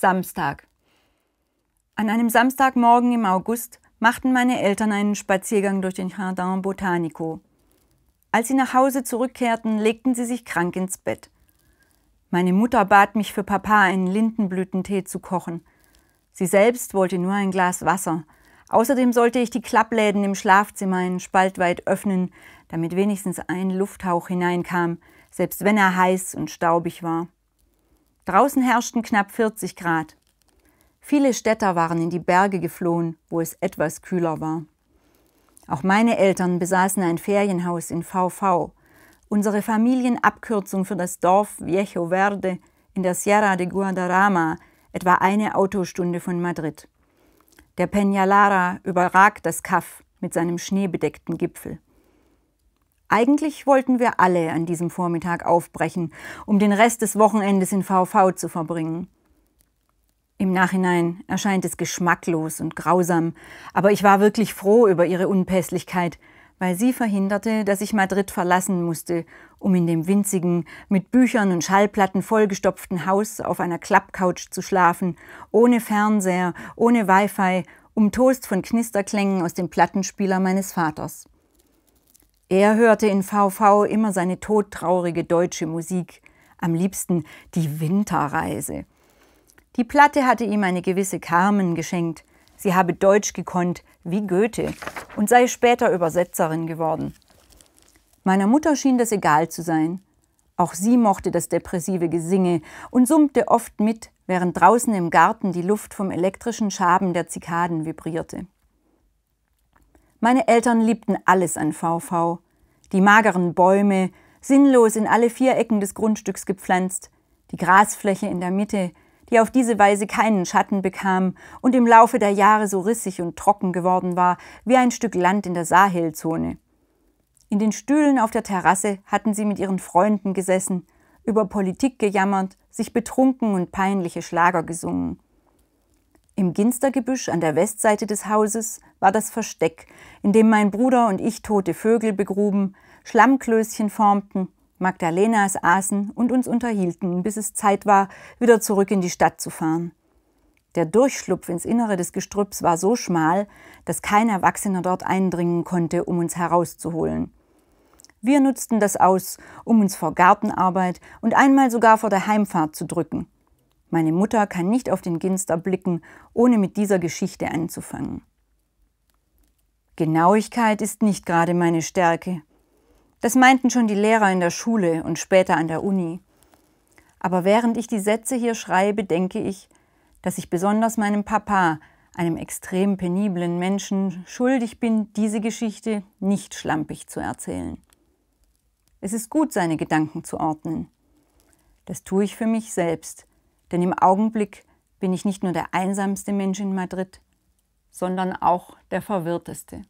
Samstag. An einem Samstagmorgen im August machten meine Eltern einen Spaziergang durch den Jardin Botanico. Als sie nach Hause zurückkehrten, legten sie sich krank ins Bett. Meine Mutter bat mich für Papa einen Lindenblütentee zu kochen. Sie selbst wollte nur ein Glas Wasser. Außerdem sollte ich die Klappläden im Schlafzimmer einen Spalt weit öffnen, damit wenigstens ein Lufthauch hineinkam, selbst wenn er heiß und staubig war. Draußen herrschten knapp 40 Grad. Viele Städter waren in die Berge geflohen, wo es etwas kühler war. Auch meine Eltern besaßen ein Ferienhaus in VV. Unsere Familienabkürzung für das Dorf Viejo Verde in der Sierra de Guadarrama, etwa eine Autostunde von Madrid. Der Peñalara überragt das Kaff mit seinem schneebedeckten Gipfel. Eigentlich wollten wir alle an diesem Vormittag aufbrechen, um den Rest des Wochenendes in VV zu verbringen. Im Nachhinein erscheint es geschmacklos und grausam, aber ich war wirklich froh über ihre Unpässlichkeit, weil sie verhinderte, dass ich Madrid verlassen musste, um in dem winzigen, mit Büchern und Schallplatten vollgestopften Haus auf einer Klappcouch zu schlafen, ohne Fernseher, ohne Wi-Fi, umtost von Knisterklängen aus dem Plattenspieler meines Vaters. Er hörte in VV immer seine todtraurige deutsche Musik, am liebsten die Winterreise. Die Platte hatte ihm eine gewisse Carmen geschenkt. Sie habe Deutsch gekonnt wie Goethe und sei später Übersetzerin geworden. Meiner Mutter schien das egal zu sein. Auch sie mochte das depressive Gesinge und summte oft mit, während draußen im Garten die Luft vom elektrischen Schaben der Zikaden vibrierte. Meine Eltern liebten alles an VV. Die mageren Bäume, sinnlos in alle vier Ecken des Grundstücks gepflanzt, die Grasfläche in der Mitte, die auf diese Weise keinen Schatten bekam und im Laufe der Jahre so rissig und trocken geworden war wie ein Stück Land in der Sahelzone. In den Stühlen auf der Terrasse hatten sie mit ihren Freunden gesessen, über Politik gejammert, sich betrunken und peinliche Schlager gesungen. Im Ginstergebüsch an der Westseite des Hauses war das Versteck, in dem mein Bruder und ich tote Vögel begruben, Schlammklößchen formten, Magdalenas aßen und uns unterhielten, bis es Zeit war, wieder zurück in die Stadt zu fahren. Der Durchschlupf ins Innere des Gestrüpps war so schmal, dass kein Erwachsener dort eindringen konnte, um uns herauszuholen. Wir nutzten das aus, um uns vor Gartenarbeit und einmal sogar vor der Heimfahrt zu drücken – meine Mutter kann nicht auf den Ginster blicken, ohne mit dieser Geschichte anzufangen. Genauigkeit ist nicht gerade meine Stärke. Das meinten schon die Lehrer in der Schule und später an der Uni. Aber während ich die Sätze hier schreibe, denke ich, dass ich besonders meinem Papa, einem extrem peniblen Menschen, schuldig bin, diese Geschichte nicht schlampig zu erzählen. Es ist gut, seine Gedanken zu ordnen. Das tue ich für mich selbst, denn im Augenblick bin ich nicht nur der einsamste Mensch in Madrid, sondern auch der verwirrteste.